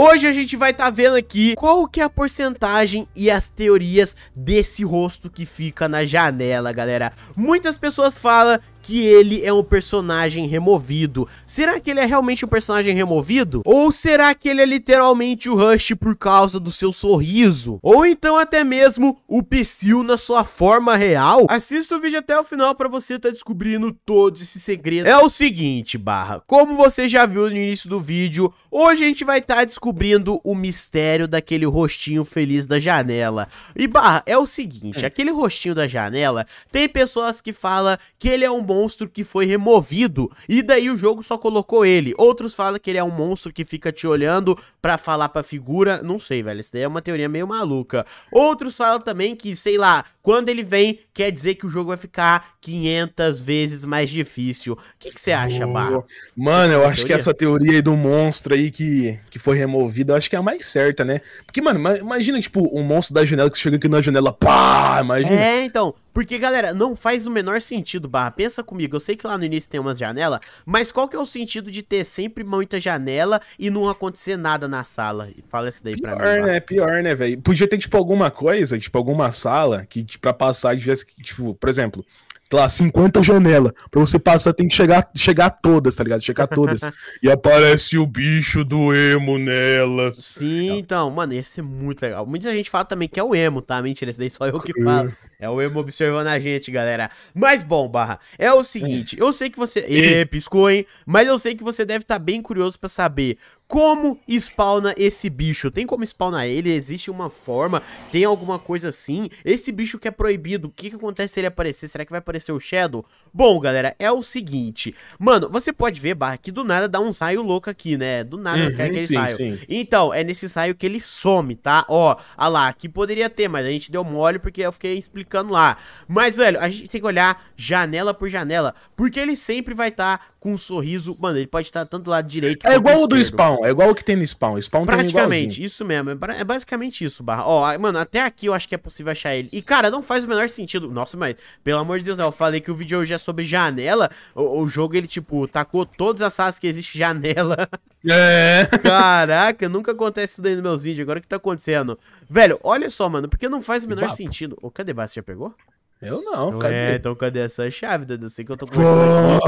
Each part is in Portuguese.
Hoje a gente vai estar tá vendo aqui qual que é a porcentagem e as teorias desse rosto que fica na janela, galera. Muitas pessoas falam que ele é um personagem removido. Será que ele é realmente um personagem removido? Ou será que ele é literalmente o Rush por causa do seu sorriso? Ou então até mesmo o Psyll na sua forma real? Assista o vídeo até o final para você tá descobrindo todos esses segredos. É o seguinte, barra, como você já viu no início do vídeo, hoje a gente vai estar tá descobrindo o mistério daquele rostinho feliz da janela. E barra, é o seguinte, hum. aquele rostinho da janela, tem pessoas que falam que ele é um bom monstro que foi removido e daí o jogo só colocou ele. Outros falam que ele é um monstro que fica te olhando pra falar pra figura, não sei, velho, isso daí é uma teoria meio maluca. Outros falam também que, sei lá, quando ele vem, quer dizer que o jogo vai ficar 500 vezes mais difícil. O que você acha, Barro? Mano, eu acho teoria? que essa teoria aí do monstro aí que, que foi removida, eu acho que é a mais certa, né? Porque, mano, imagina, tipo, um monstro da janela que chega aqui na janela, pá, imagina. É, então, porque, galera, não faz o menor sentido, Barra. Pensa comigo. Eu sei que lá no início tem umas janelas, mas qual que é o sentido de ter sempre muita janela e não acontecer nada na sala? Fala isso daí pior, pra mim. Né? Lá. Pior, né, velho? Podia ter, tipo, alguma coisa, tipo, alguma sala que tipo, pra passar tivesse, tipo, por exemplo, lá, 50 janelas. Pra você passar, tem que chegar, chegar todas, tá ligado? Chegar todas. e aparece o bicho do emo nelas. Sim, então, mano, ia ser muito legal. Muita gente fala também que é o emo, tá? Mentira, esse daí só eu que é. falo. É o emo observando a gente, galera. Mas bom, Barra, é o seguinte, eu sei que você... Ê, piscou, hein? Mas eu sei que você deve estar tá bem curioso para saber como spawna esse bicho? Tem como spawnar ele? Existe uma forma? Tem alguma coisa assim? Esse bicho que é proibido, o que, que acontece se ele aparecer? Será que vai aparecer o Shadow? Bom, galera, é o seguinte. Mano, você pode ver, Barra, que do nada dá um raio louco aqui, né? Do nada uhum, cai aquele raio. Então, é nesse raio que ele some, tá? Ó, a ah lá, aqui poderia ter, mas a gente deu mole porque eu fiquei explicando lá. Mas, velho, a gente tem que olhar janela por janela, porque ele sempre vai estar... Tá com um sorriso. Mano, ele pode estar tanto do lado direito É igual o do spawn, é igual o que tem no spawn. Spawn Praticamente, isso mesmo. É, é basicamente isso, Barra. Ó, mano, até aqui eu acho que é possível achar ele. E, cara, não faz o menor sentido. Nossa, mas, pelo amor de Deus, eu falei que o vídeo hoje é sobre janela. O, o jogo, ele, tipo, tacou todas as salas que existe janela. É. Caraca, nunca acontece isso daí nos meus vídeos. Agora o que tá acontecendo? Velho, olha só, mano, porque não faz o menor sentido. Ô, cadê Bass? Já pegou? Eu não, então, cadê? É, então cadê essa chave, Eu Sei que eu tô conversando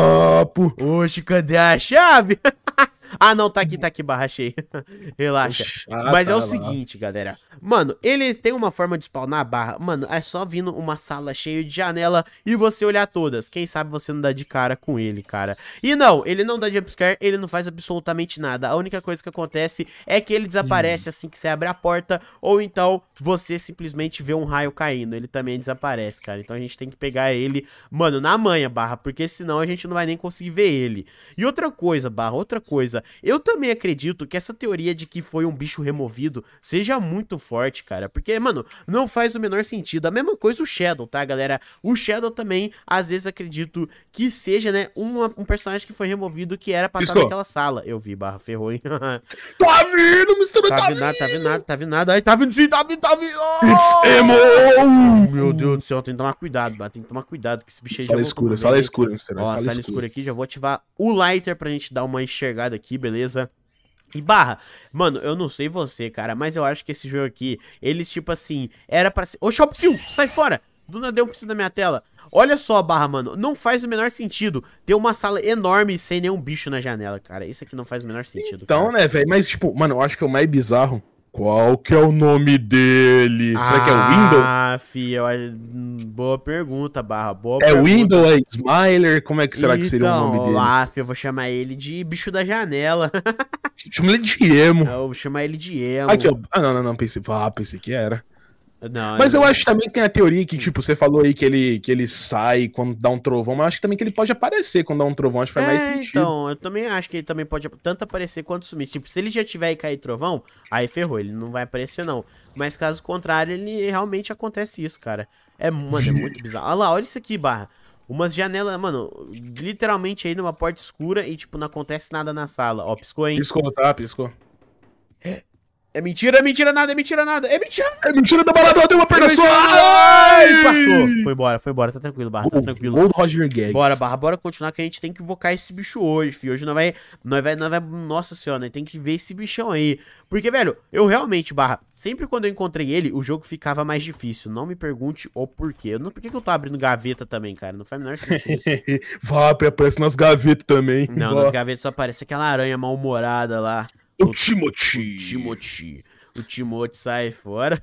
aqui. Oxe, cadê a chave? Ah, não, tá aqui, tá aqui, barra cheia. Relaxa. Ah, Mas tá é o tá, lá. seguinte, galera. Mano, eles têm uma forma de spawnar a barra. Mano, é só vindo uma sala cheia de janela e você olhar todas. Quem sabe você não dá de cara com ele, cara. E não, ele não dá jumpscare, ele não faz absolutamente nada. A única coisa que acontece é que ele desaparece hum. assim que você abre a porta, ou então você simplesmente vê um raio caindo. Ele também desaparece, cara. Então a gente tem que pegar ele, mano, na manha, barra, porque senão a gente não vai nem conseguir ver ele. E outra coisa, barra, outra coisa coisa. Eu também acredito que essa teoria de que foi um bicho removido seja muito forte, cara. Porque, mano, não faz o menor sentido. A mesma coisa o Shadow, tá, galera? O Shadow também, às vezes, acredito que seja, né, uma, um personagem que foi removido que era pra estar naquela sala. Eu vi, barra ferrou, hein? tá vindo, mistura, tá, tá vindo. Nada, tá vindo nada, tá vindo nada. Aí tá vindo sim, tá vindo, tá vindo. Oh! It's emo! meu Deus do céu, tem que tomar cuidado, mano. Tem que tomar cuidado que esse bicho aí sala já escura, sala escura, Ó, sala, sala escura aqui, já vou ativar o lighter pra gente dar uma enxergada aqui aqui, beleza? E barra, mano, eu não sei você, cara, mas eu acho que esse jogo aqui, eles tipo assim, era pra ser... Ô, Shopsil, sai fora! Do nada deu um preciso da minha tela. Olha só barra, mano, não faz o menor sentido ter uma sala enorme sem nenhum bicho na janela, cara. Isso aqui não faz o menor sentido, Então, cara. né, velho, mas tipo, mano, eu acho que o mais bizarro, qual que é o nome dele? Ah, Será que é o ah, Windows? Ah, hum, boa pergunta, Barra. Boa é pergunta. Window, é Smiler? Como é que será então, que seria o então, nome dele? Lá, ah, eu vou chamar ele de bicho da janela. Chama ele de Emo. Eu vou chamar ele de Emo. Aqui, Ah, não, não, não. Pensei, ah, pensei que era. Não, é mas eu, eu acho também que tem a teoria que, hum. tipo, você falou aí que ele, que ele sai quando dá um trovão, mas eu acho que também que ele pode aparecer quando dá um trovão, acho que faz é, mais sentido. Então, eu também acho que ele também pode tanto aparecer quanto sumir. Tipo, se ele já tiver e cair trovão, aí ferrou, ele não vai aparecer, não. Mas caso contrário, ele realmente acontece isso, cara. É, mano, é muito bizarro. Olha lá, olha isso aqui, barra. Umas janelas, mano, literalmente aí numa porta escura e, tipo, não acontece nada na sala. Ó, piscou, hein? Piscou, tá? Piscou. É, é mentira, é mentira nada, é mentira nada. É mentira. É mentira da balada, deu uma perna é só. Ai, passou. Foi embora, foi embora, tá tranquilo, Barra, tá tranquilo. Gol do Roger Guedes. Bora, Barra, bora continuar que a gente tem que invocar esse bicho hoje, filho. Hoje não vai, não vai, não vai, nossa senhora, né? tem que ver esse bichão aí. Porque, velho, eu realmente, Barra, sempre quando eu encontrei ele, o jogo ficava mais difícil. Não me pergunte o porquê. Não, por que, que eu tô abrindo gaveta também, cara? Não faz o menor sentido. Vá, aparece nas gavetas também. Não, Vá. nas gavetas só aparece aquela aranha mal-humorada lá. O Timothy. O Timothy. O Timothy sai fora.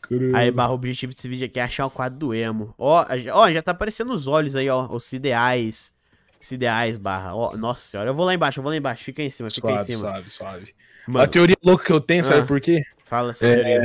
Caramba. Aí, barra, o objetivo desse vídeo aqui é achar o quadro do emo. Ó, ó, já tá aparecendo os olhos aí, ó. Os ideais. Os ideais, barra. Ó, nossa senhora. Eu vou lá embaixo, eu vou lá embaixo. Fica aí em cima, fica aí em cima. Suave, suave. Mano. A teoria louca que eu tenho, ah, sabe por quê? Fala senhora. é,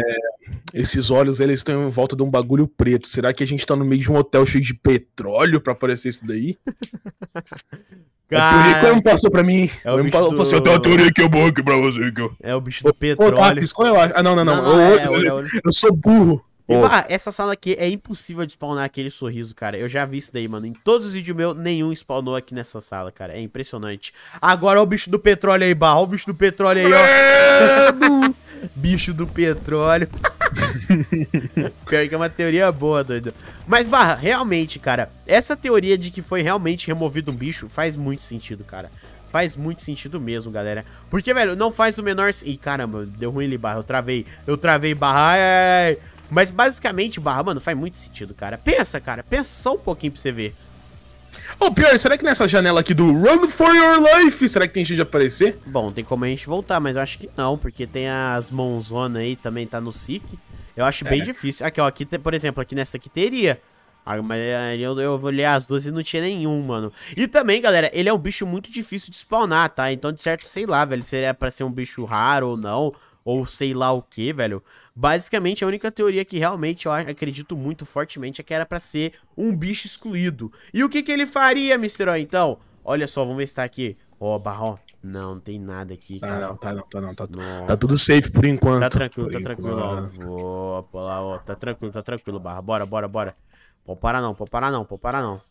Esses olhos, eles estão em volta de um bagulho preto. Será que a gente tá no meio de um hotel cheio de petróleo pra aparecer isso daí? Cara... O Turico não é passou pra mim. É o eu bicho não passou do... até o Turico, eu vou aqui pra você. É o bicho do ô, petróleo. Ô, Tarkis, qual é Ah, não, não, não. não, não é, eu, é, eu, é, eu sou burro. E, pá, essa sala aqui é impossível de spawnar aquele sorriso, cara. Eu já vi isso daí, mano. Em todos os vídeos meus, nenhum spawnou aqui nessa sala, cara. É impressionante. Agora, ó o bicho do petróleo aí, barra. o bicho do petróleo aí, ó. bicho do petróleo. Pior que é uma teoria boa, doido. Mas, Barra, realmente, cara, essa teoria de que foi realmente removido um bicho faz muito sentido, cara. Faz muito sentido mesmo, galera. Porque, velho, não faz o menor... Ih, caramba, deu ruim ali, Barra. Eu travei. Eu travei, Barra. Ai, ai, ai. Mas, basicamente, Barra, mano, faz muito sentido, cara. Pensa, cara. Pensa só um pouquinho pra você ver. Ou oh, pior, será que nessa janela aqui do Run for Your Life, será que tem gente de aparecer? Bom, tem como a gente voltar, mas eu acho que não, porque tem as mãozona aí, também tá no SIC. Eu acho é. bem difícil. Aqui, ó, aqui, por exemplo, aqui nessa aqui teria. Ah, mas é, eu, eu olhei as duas e não tinha nenhum, mano. E também, galera, ele é um bicho muito difícil de spawnar, tá? Então, de certo, sei lá, velho, se ele é pra ser um bicho raro ou não ou sei lá o que, velho. Basicamente, a única teoria que realmente eu acredito muito fortemente é que era pra ser um bicho excluído. E o que que ele faria, Mr. O, então? Olha só, vamos ver se tá aqui. Ó, oh, barro. Não, não tem nada aqui, tá, Não, tá não, tá não, tá, não. tá tudo tá safe por enquanto. Tá tranquilo, tá por tá enquanto. tranquilo. Ó, vou, lá, ó, tá tranquilo, tá tranquilo, barra. Bora, bora, bora. Pode parar não, pode parar não, pode parar não.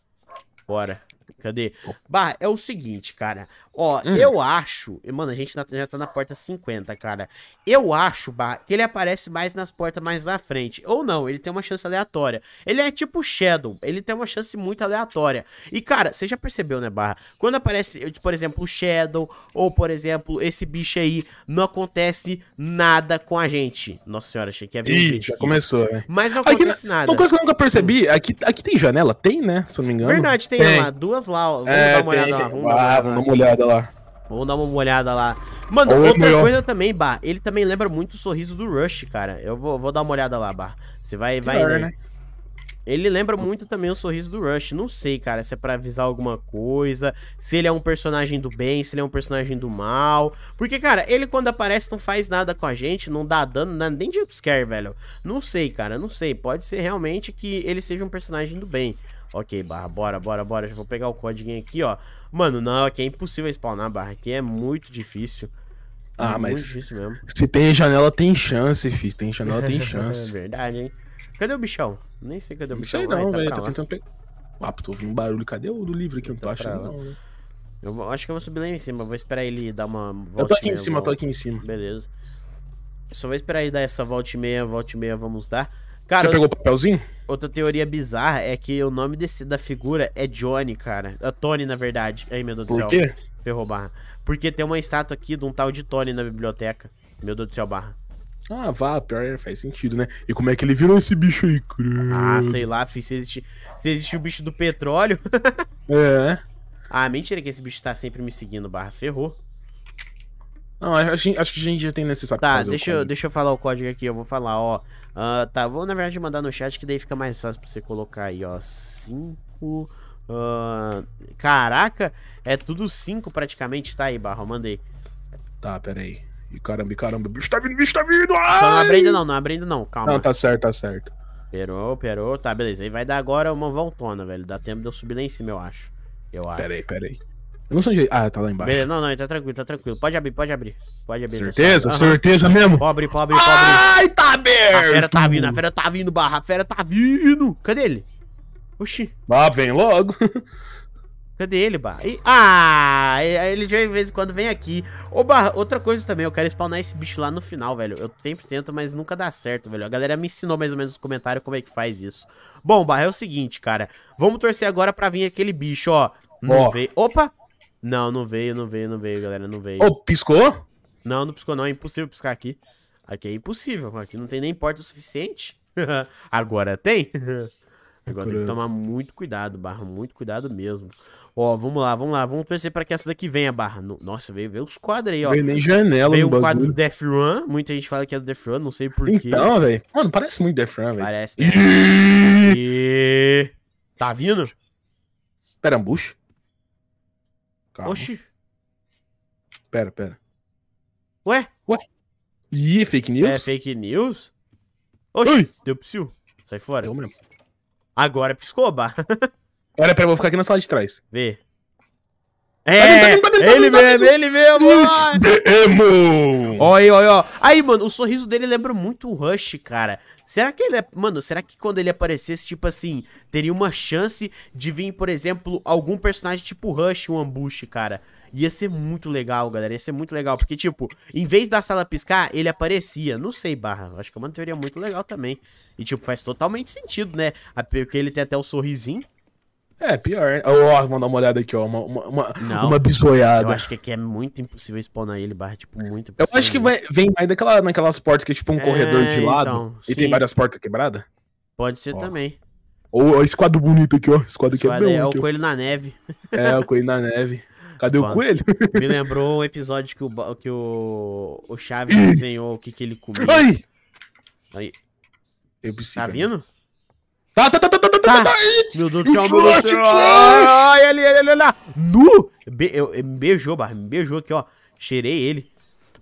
Bora. Cadê? Bah, é o seguinte, cara. Ó, hum. eu acho. Mano, a gente já tá na porta 50, cara. Eu acho, Bah, que ele aparece mais nas portas mais na frente. Ou não, ele tem uma chance aleatória. Ele é tipo Shadow. Ele tem uma chance muito aleatória. E, cara, você já percebeu, né, Barra? Quando aparece, por exemplo, o Shadow, ou, por exemplo, esse bicho aí, não acontece nada com a gente. Nossa senhora, achei que ia vir. Ih, já começou, né? Mas não acontece nada. Uma coisa que eu nunca percebi, aqui, aqui tem janela? Tem, né? Se eu não me engano. Verdade, tem, tem. lá. Duas lá, ó. Vamos é, dar uma olhada tem, ah, lá. Vamos, dar uma olhada lá. Vamos dar uma olhada lá. Mano, é outra coisa também, Bah. Ele também lembra muito o sorriso do Rush, cara. Eu vou, vou dar uma olhada lá, Bah. Você vai, Pior, vai. Né? Ele lembra muito também o sorriso do Rush. Não sei, cara, se é pra avisar alguma coisa, se ele é um personagem do bem, se ele é um personagem do mal. Porque, cara, ele quando aparece não faz nada com a gente, não dá dano, não nem upscare, velho. Não sei, cara, não sei. Pode ser realmente que ele seja um personagem do bem. Ok, barra, bora, bora, bora. Já vou pegar o código aqui, ó. Mano, não, aqui é impossível spawnar barra. Aqui é muito difícil. Ah, é mas. Muito difícil mesmo. Se tem janela, tem chance, filho. Tem janela, tem chance. É verdade, hein? Cadê o bichão? Nem sei cadê o bichão. Não sei tá não, velho. Tá tô tentando pegar. Ah, tô ouvindo um barulho. Cadê o do livro aqui? Eu não tô tá achando, não, né? Eu acho que eu vou subir lá em cima. Vou esperar ele dar uma volta. Eu tô aqui em cima, tô aqui em cima. Beleza. Só vou esperar ele dar essa volta e meia, volta e meia, vamos dar. Cara, Você pegou o papelzinho? Outra teoria bizarra é que o nome desse, da figura é Johnny, cara. É Tony, na verdade. Ai, meu Deus Por do céu. Por quê? Ferrou barra. Porque tem uma estátua aqui de um tal de Tony na biblioteca. Meu Deus do céu, barra. Ah, vá, pior faz sentido, né? E como é que ele virou esse bicho aí, Ah, sei lá, filho, se existe, se existe o bicho do petróleo. é. Ah, mentira que esse bicho tá sempre me seguindo, barra. Ferrou. Não, acho, acho que a gente já tem necessário. Tá, deixa, eu, deixa eu falar o código aqui, eu vou falar, ó. Uh, tá, vou na verdade mandar no chat que daí fica mais fácil pra você colocar aí, ó. 5. Uh, ah, caraca, é tudo 5 praticamente, tá aí, Barro, mandei. Tá, peraí. E caramba, caramba, bicho tá vindo, bicho tá vindo! Ai! Só não abre ainda não, não abre ainda não, calma. Não, tá certo, tá certo. Perou, perou, tá, beleza. Aí vai dar agora uma voltona, velho. Dá tempo de eu subir lá em cima, eu acho. Eu acho. Peraí, peraí. Eu não sei onde. Ah, tá lá embaixo. Beleza, não, não, tá tranquilo, tá tranquilo. Pode abrir, pode abrir. Pode abrir. Certeza? Certeza mesmo? Pobre, pobre, pobre. Ai, tá aberto! A fera tá vindo, a fera tá vindo, barra. A fera tá vindo. Cadê ele? Oxi. Ah, vem logo. Cadê ele, Barra? E... Ah, ele já de vez em quando vem aqui. Ô, Barra, outra coisa também, eu quero spawnar esse bicho lá no final, velho. Eu sempre tento, mas nunca dá certo, velho. A galera me ensinou mais ou menos nos comentários como é que faz isso. Bom, Barra, é o seguinte, cara. Vamos torcer agora pra vir aquele bicho, ó. Não oh. veio. Opa! Não, não veio, não veio, não veio, galera, não veio. Ô, oh, piscou? Não, não piscou não, é impossível piscar aqui. Aqui é impossível, aqui não tem nem porta o suficiente. Agora tem. Agora tem que tomar muito cuidado, barra, muito cuidado mesmo. Ó, vamos lá, vamos lá, vamos torcer para que essa daqui venha, barra. Nossa, veio, veio os quadros aí, ó. Veio nem janela, Veio um bagulho. quadro do Death Run, muita gente fala que é do Death Run, não sei porquê. Então, velho. Mano, parece muito Death Run, velho. Parece. Né? e... Tá vindo? Perambucho? Calma. Oxi. Pera, pera. Ué? Ué? Ih, é fake news? É fake news? Oxi, Ui. deu psiu. Sai fora. Deu mesmo. Agora é pro Escobar. Olha, pera, eu vou ficar aqui na sala de trás. Vê. É, tá tá tá ele mesmo, ele mesmo. It's the emo. Olha aí, olha ó. Aí, mano, o sorriso dele lembra muito o Rush, cara. Será que ele é... Mano, será que quando ele aparecesse, tipo assim, teria uma chance de vir, por exemplo, algum personagem tipo Rush, um Ambush, cara? Ia ser muito legal, galera. Ia ser muito legal. Porque, tipo, em vez da sala piscar, ele aparecia. Não sei, barra. Acho que é uma teoria muito legal também. E, tipo, faz totalmente sentido, né? Porque ele tem até o sorrisinho. É, pior. Ó, oh, vou dar uma olhada aqui, ó. Uma, uma, uma, não, uma bisoiada. Eu acho que aqui é muito impossível spawnar ele, barra, tipo, muito impossível. Eu acho que vai, vem mais daquela, naquelas portas que é tipo um é, corredor de é, lado. Então, e sim. tem várias portas quebradas? Pode ser ó. também. Ou ó, esse quadro bonito aqui, ó. Esse quadro aqui é É o coelho na neve. É, o coelho na neve. Cadê o coelho? Me lembrou um episódio que o, que o, o Chaves desenhou o que, que ele comia. Ai! Aí. Eu preciso, tá vindo? Tá, tá, tá, tá, tá! tá. tá meu Deus do céu, meu Deus do céu. Ai, ele, ele, ele, lá. Nu! Be eu, eu, me beijou, barra. Me beijou aqui, ó. Cheirei ele.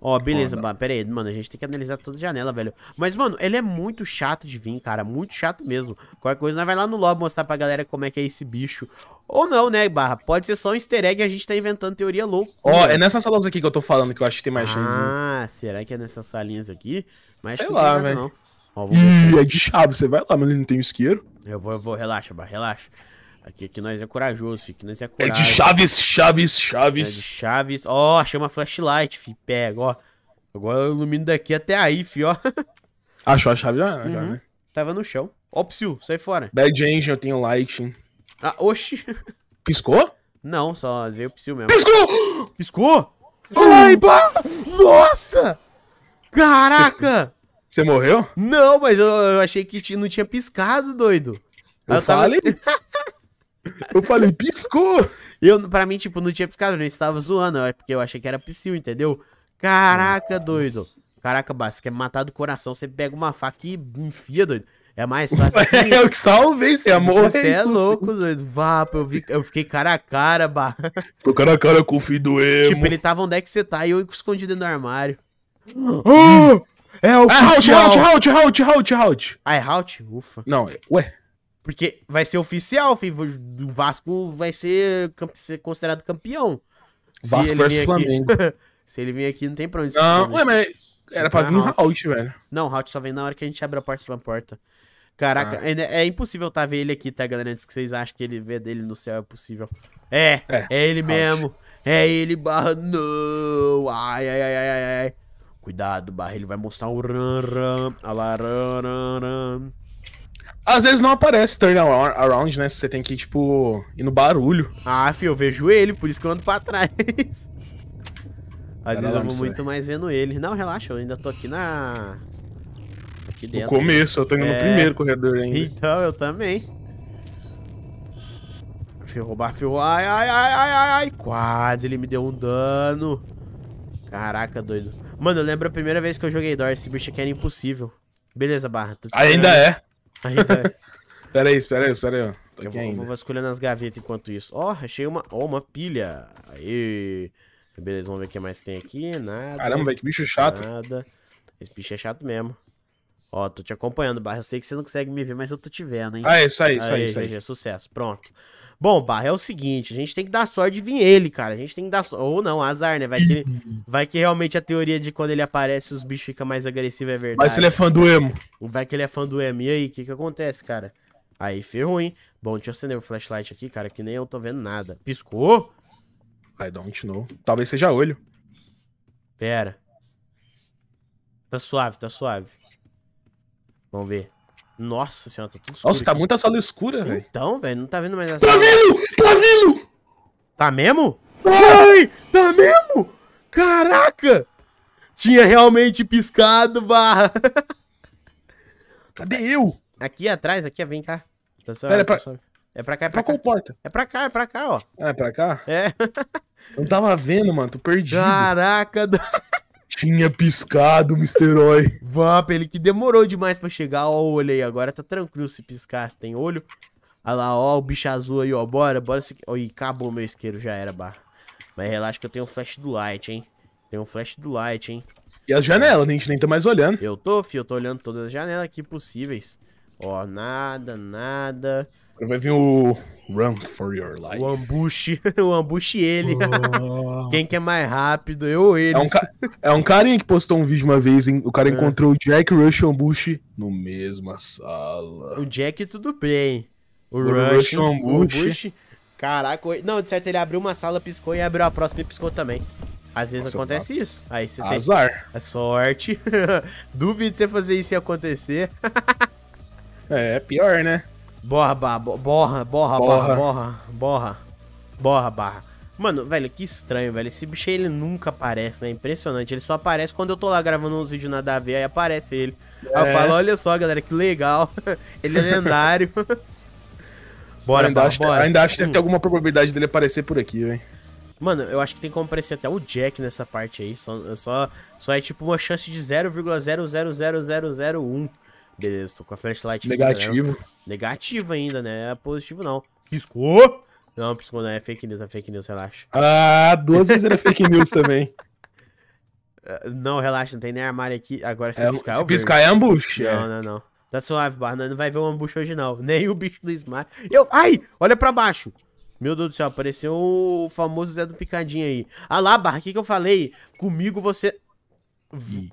Ó, beleza, barra. pera aí, mano, a gente tem que analisar toda a janela, velho. Mas, mano, ele é muito chato de vir, cara, muito chato mesmo. Qualquer coisa, nós vai lá no lobby mostrar pra galera como é que é esse bicho. Ou não, né, Barra? Pode ser só um easter egg e a gente tá inventando teoria louca. Ó, é nessas salas aqui que eu tô falando que eu acho que tem mais chance. Ah, será que é nessas salinhas aqui? Mas Sei lá, velho é de chave, você vai lá, mas ele não tem o isqueiro. Eu vou, eu vou, relaxa, relaxa. Aqui, aqui nós é corajoso, aqui nós é corajoso. É de chaves, chaves, chaves. É de chaves. Ó, oh, chama flashlight, fi, pega, ó. Agora eu ilumino daqui até aí, fi, ó. Achou a chave já, uhum. já né? Tava no chão. Ó, Psyu, sai fora. Bad engine, eu tenho light. Ah, oxi. Piscou? Não, só veio o Psyu mesmo. Piscou! Piscou? Ai, ba... Nossa! Caraca! Você morreu? Não, mas eu, eu achei que não tinha piscado, doido. Eu, eu falei. Tava... Assim- eu falei, piscou! Eu, pra mim, tipo, não tinha piscado, eu estava zoando, é porque eu achei que era piscil, entendeu? Caraca, doido. Caraca, Basta, você quer matar do coração, você pega uma faca e enfia, doido. É mais fácil. é, o que salvei, você amor. Você é, é louco, assim. doido. Vapo, eu, vi, eu fiquei cara a cara, bah. Tô cara a cara com o filho do tipo, emo. Tipo, ele tava onde é que você tá e eu escondido no armário. Oh! É ah, oficial. Ah, halt, halt, halt, halt, halt. Ah, é halt? Ufa. Não, é, ué. Porque vai ser oficial, filho. O Vasco vai ser, ser considerado campeão. Vasco versus Flamengo. se ele vir aqui, não tem pra onde. Não, ué, mas era pra tá, vir no Halt, velho. Não, o Halt só vem na hora que a gente abre a porta pela porta. Caraca, ah. é, é, impossível tá ver ele aqui, tá, galera? Antes que vocês acham que ele vê dele no céu, é possível. É, é, é ele Halt. mesmo. É ele barra. Não. Ai, ai, ai, ai, ai. Cuidado, barra, ele vai mostrar o ran, ran, alaran, Às vezes não aparece turn around, né? Você tem que, tipo, ir no barulho. Ah, filho, eu vejo ele, por isso que eu ando pra trás. Às vezes eu vou muito é- mais vendo ele. Não, relaxa, eu ainda tô aqui na... Aqui dentro. No começo, eu tô indo é... no primeiro corredor ainda. Então, eu também. Ferrou, ferrou. Ai, ai, ai, ai, ai, ai. Quase ele me deu um dano. Caraca, doido. Mano, eu lembro a primeira vez que eu joguei Dor. esse bicho aqui era impossível. Beleza, Barra. Ainda né? é. Ainda é. Pera aí, espera aí, espera aí. Tô eu vou, vou vasculhando as gavetas enquanto isso. Ó, oh, achei uma, oh, uma pilha. Aí. Beleza, vamos ver o que mais tem aqui. Nada. Caramba, velho, que bicho chato. Nada. Esse bicho é chato mesmo. Ó, tô te acompanhando, Barra. Eu sei que você não consegue me ver, mas eu tô te vendo, hein? Ah, é, isso aí, isso aí, isso aí. Sucesso, pronto. Bom, Barra, é o seguinte, a gente tem que dar sorte de vir ele, cara. A gente tem que dar sorte. Ou não, azar, né? Vai que, vai que realmente a teoria de quando ele aparece os bichos ficam mais agressivos é verdade. Mas ele é fã do emo. Vai que ele é fã do emo. E aí, o que que acontece, cara? Aí ferrou, hein? Bom, deixa eu acender o flashlight aqui, cara, que nem eu tô vendo nada. Piscou? I don't know. Talvez seja olho. Pera. Tá suave, tá suave. Vamos ver. Nossa senhora, tá tudo escuro. Nossa, tá aqui. muita sala escura, velho. Então, velho, não tá vendo mais nada. Tá vindo! Tá vindo! Tá mesmo? Ai! Tá mesmo? Caraca! Tinha realmente piscado, barra. Cadê eu? Aqui atrás, aqui, vem cá. Tá só, Pera, é, pra... Tá é cá, é, é pra, pra cá. qual porta? É pra cá, é pra cá, ó. Ah, é pra cá? É. Não tava vendo, mano, tô perdido. Caraca! tinha piscado, Mr. Oi. Vamp, ele que demorou demais para chegar. Ó, o olho aí, agora tá tranquilo se piscar, tem olho. Olha lá, ó, o bicho azul aí, ó. Bora, bora. Se... Oi, acabou meu isqueiro, já era, barra. Mas relaxa que eu tenho flash do light, hein. Tenho flash do light, hein. E as janelas, né? A gente nem tá mais olhando. Eu tô, filho, eu tô olhando todas as janelas aqui possíveis. Ó, nada, nada. Vai vir o Run for Your Life. O ambush, o ambush ele. Oh. Quem que é mais rápido, eu ou ele? É, um ca... é um, carinha que postou um vídeo uma vez, hein? o cara é. encontrou o Jack Rush e o Ambush no mesma sala. O Jack tudo bem. O, o Rush, Rush o ambush. ambush. Caraca, não, de certo ele abriu uma sala, piscou e abriu a próxima e piscou também. Às vezes Nossa, acontece tá isso. Aí você Azar. tem sorte. Duvido de você fazer isso e acontecer. é, pior, né? Borra, borra, borra, borra, borra, borra, borra, barra. Mano, velho, que estranho, velho. Esse bicho aí, ele nunca aparece, né? Impressionante. Ele só aparece quando eu tô lá gravando uns vídeos nada a ver, aí aparece ele. É. Aí eu é. falo, olha só, galera, que legal. ele é lendário. bora, ainda bora, bora. Ainda acho que deve ter alguma probabilidade dele aparecer por aqui, velho. Mano, eu acho que tem como aparecer até o Jack nessa parte aí. Só, só, só é tipo uma chance de 0,0000001. Beleza, tô com a flashlight. Tá Negativo. Aqui, Negativo ainda, né? É positivo não. Piscou? Não, piscou não. É fake news, é fake news, relaxa. Ah, duas vezes era fake news também. É, não, relaxa, não tem nem armário aqui. Agora se é, piscar, se piscar é ambush. Não, não, não. Tá suave, Barna. Não vai ver um ambush hoje, não. Nem o bicho do Smart. Eu. Ai! Olha pra baixo! Meu Deus do céu, apareceu o famoso Zé do Picadinho aí. Ah lá, Barra, o que, que eu falei? Comigo você. Vó.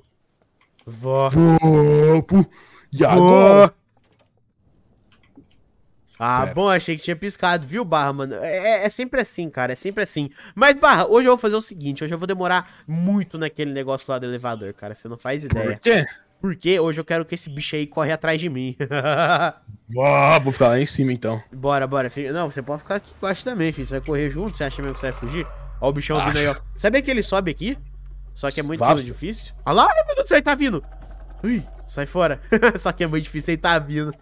Vó. Vó. E agora? Ah, bom, achei que tinha piscado, viu, Barra, mano? É, é, é, sempre assim, cara, é sempre assim. Mas, Barra, hoje eu vou fazer o seguinte, hoje eu vou demorar muito naquele negócio lá do elevador, cara, você não faz ideia. Por quê? Porque hoje eu quero que esse bicho aí corre atrás de mim. ah, vou ficar lá em cima, então. Bora, bora. Filho. Não, você pode ficar aqui embaixo também, filho. Você vai correr junto, você acha mesmo que você vai fugir? Ó o bichão Acho. vindo aí, ó. Sabe que ele sobe aqui? Só que é muito difícil. Olha lá, meu Deus do céu, ele tá vindo. Ui, sai fora. Só que é muito difícil, ele tá vindo.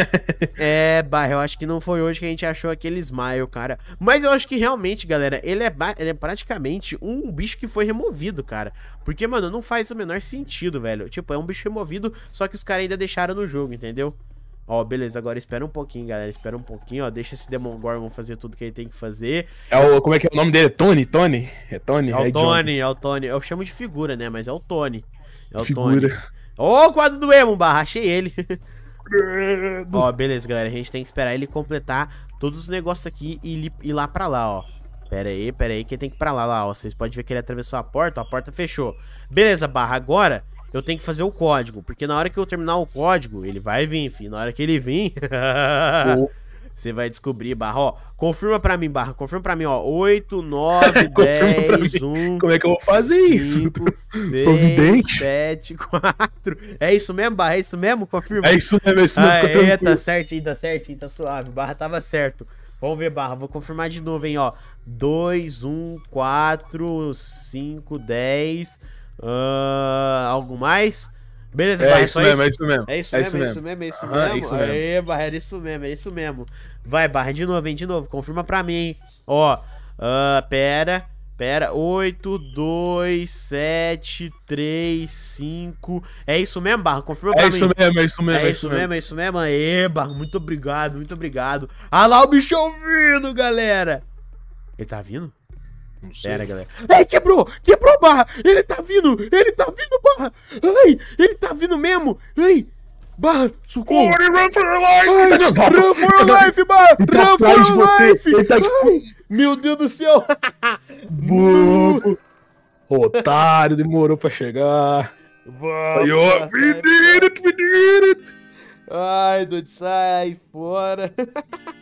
é, bah eu acho que não foi hoje que a gente achou aquele Smile, cara. Mas eu acho que realmente, galera, ele é, ele é praticamente um bicho que foi removido, cara. Porque, mano, não faz o menor sentido, velho. Tipo, é um bicho removido, só que os caras ainda deixaram no jogo, entendeu? Ó, beleza, agora espera um pouquinho, galera. Espera um pouquinho, ó. Deixa esse demon Demogorgon fazer tudo que ele tem que fazer. É o. Como é que é o nome dele? Tony? Tony? É Tony? É o é Tony, John. é o Tony. Eu chamo de figura, né? Mas é o Tony. É o figura. Tony. Ô, oh, o quadro do Emo, barra, achei ele. ó, beleza, galera. A gente tem que esperar ele completar todos os negócios aqui e ir lá pra lá, ó. Pera aí, pera aí, que tem que ir pra lá, lá, ó. Vocês podem ver que ele atravessou a porta, ó, a porta fechou. Beleza, barra, agora eu tenho que fazer o código, porque na hora que eu terminar o código, ele vai vir, enfim. Na hora que ele vir... Você vai descobrir, Barra. Ó, confirma pra mim, Barra. Confirma pra mim, ó. 8, 9, 10, 1. Como é que eu vou fazer 5, isso? 6, Sou 7, 4. É isso mesmo, Barra? É isso mesmo? Confirma. É isso mesmo, é isso mesmo. Ah, é, tá certo, tá certo, tá suave. Barra tava certo. Vamos ver, Barra. Vou confirmar de novo, hein, ó. 2, 1, 4, 5, 10. algo mais? Beleza, é, Barra, isso mesmo, é isso mesmo. É isso, é mesmo, isso é mesmo, é isso mesmo, é isso é mesmo. Aê, Barra, era é isso mesmo, é isso mesmo. Vai, Barra, de novo, hein, de novo. Confirma pra mim, hein. Ó, uh, pera, pera. 8, 2, 7, 3, 5. É isso mesmo, Barra? Confirma pra mim. É isso mesmo, é isso mesmo. É isso mesmo, é isso mesmo. Aê, Barra, muito obrigado, muito obrigado. Ah lá o bichão vindo, galera. Ele tá vindo? Não Pera, galera. Ai, quebrou! Quebrou, barra! Ele tá vindo! Ele tá vindo, barra! Ai, ele tá vindo mesmo! Ai! Barra, socorro! Corre, run for your life! Ai, run for your tá life, Barra! run for your você. Tá life! Tá Ai, meu Deus do céu! Bobo! Otário, demorou pra chegar. Vai, We did it, we did it! Ai, doido, sai fora!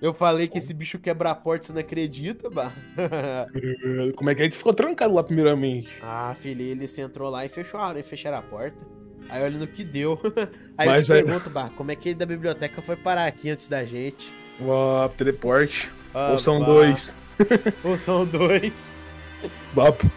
Eu falei que esse bicho quebra a porta, você não acredita, bah? Como é que a gente ficou trancado lá primeiramente? Ah, filho, ele se entrou lá e fechou a, fecharam a porta. Aí olhando o que deu. Aí Mas eu te aí... pergunto, bah, como é que ele da biblioteca foi parar aqui antes da gente? Ó, teleporte. Ah, Ou são bah. dois. Ou são dois. Bapo.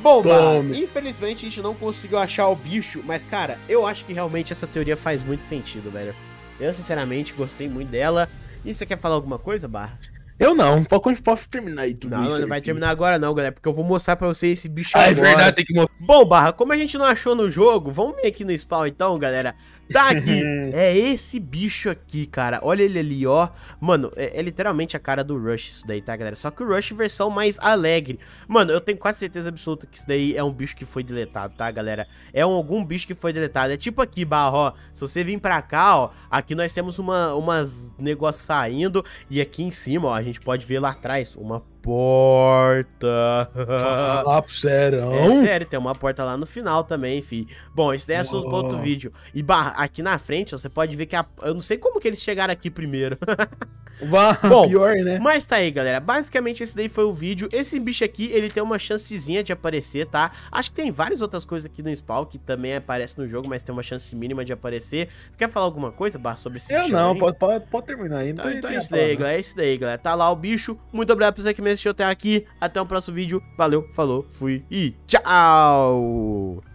Bom, bah, infelizmente a gente não conseguiu achar o bicho, mas cara, eu acho que realmente essa teoria faz muito sentido, velho. Eu sinceramente gostei muito dela. E você quer falar alguma coisa, Barra? Eu não, pode, pode terminar aí tudo não, isso. Não, não vai terminar agora não, galera, porque eu vou mostrar pra vocês esse bicho ah, é agora. é verdade, tem que mostrar. Bom, Barra, como a gente não achou no jogo, vamos vir aqui no spawn então, galera. Tá aqui! é esse bicho aqui, cara. Olha ele ali, ó. Mano, é, é, literalmente a cara do Rush isso daí, tá, galera? Só que o Rush versão mais alegre. Mano, eu tenho quase certeza absoluta que isso daí é um bicho que foi deletado, tá, galera? É um, algum bicho que foi deletado. É tipo aqui, barro, ó. Se você vir pra cá, ó, aqui nós temos uma, umas negócios saindo. E aqui em cima, ó, a gente pode ver lá atrás uma porta. Ah, sério? É sério, tem uma porta lá no final também, fi. Bom, isso daí é assunto oh. para outro vídeo. E barra, aqui na frente, você pode ver que a, eu não sei como que eles chegaram aqui primeiro. Bom, pior, né? Mas tá aí, galera. Basicamente, esse daí foi o vídeo. Esse bicho aqui, ele tem uma chancezinha de aparecer, tá? Acho que tem várias outras coisas aqui no spawn que também aparece no jogo, mas tem uma chance mínima de aparecer. Você quer falar alguma coisa, Bar, sobre esse Eu bicho? Eu não, pode, pode, pode terminar aí. Então, então é isso daí, galera. É isso daí, galera. Tá lá o bicho. Muito obrigado por você que me me assistiu até aqui. Até o próximo vídeo. Valeu, falou, fui e tchau!